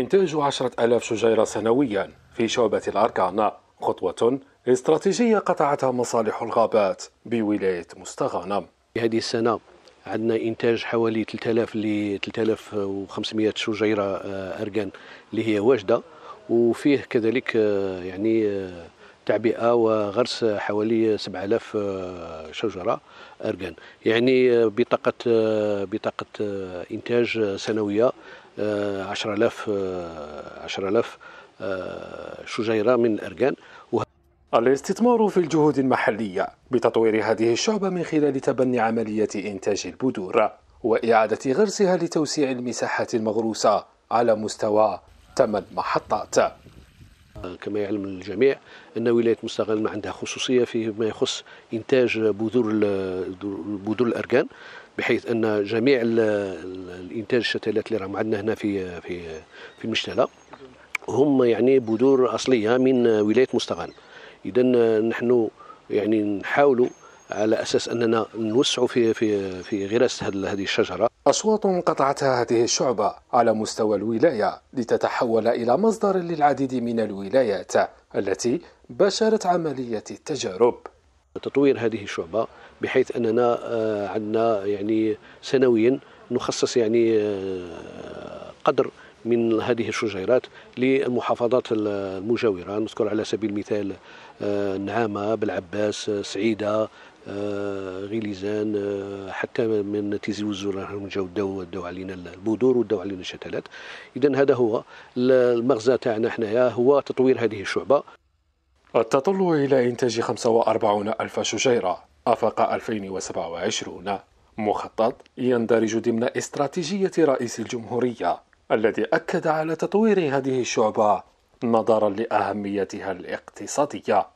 إنتاج عشرة ألاف شجيرة سنويا في شعبة الأركان خطوة استراتيجية قطعتها مصالح الغابات بولاية مستغانم هذه السنة عندنا انتاج حوالي 3000 ل 3500 شجيره آه، اركان اللي هي واجده وفيه كذلك آه، يعني آه، تعبئه وغرس حوالي 7000 شجره اركان يعني بطاقه بطاقه انتاج سنويه 10000 آه، 10000 آه، آه، شجيره من الاركان الاستثمار في الجهود المحليه بتطوير هذه الشعبه من خلال تبني عمليه انتاج البذور واعاده غرسها لتوسيع المساحات المغروسه على مستوى ثمان محطات كما يعلم الجميع أن ولاية مستغل عندها خصوصية فيما يخص إنتاج بذور بذور الأركان بحيث أن جميع الإنتاج الشتلات اللي راهم عندنا هنا في في في المشتلة هم يعني بذور أصلية من ولاية مستغل إذا نحن يعني نحاولوا على اساس اننا نوسعوا في في في غراسه هذه الشجره أشواط قطعتها هذه الشعبة على مستوى الولاية لتتحول إلى مصدر للعديد من الولايات التي باشرت عملية التجارب تطوير هذه الشعبة بحيث أننا آه، عندنا يعني سنويا نخصص يعني آه، قدر من هذه الشجيرات للمحافظات المجاورة نذكر على سبيل المثال آه، النعامة بالعباس سعيدة غليزان آه، حتى من تيزي والزرار راهم جاو داو داو علينا البذور وداو علينا الشتلات اذا هذا هو المغزى تاعنا حنايا هو تطوير هذه الشعبه التطلع إلى إنتاج 45 ألف شجيرة آفاق 2027 مخطط يندرج ضمن استراتيجية رئيس الجمهورية الذي أكد على تطوير هذه الشعبة نظرا لأهميتها الاقتصادية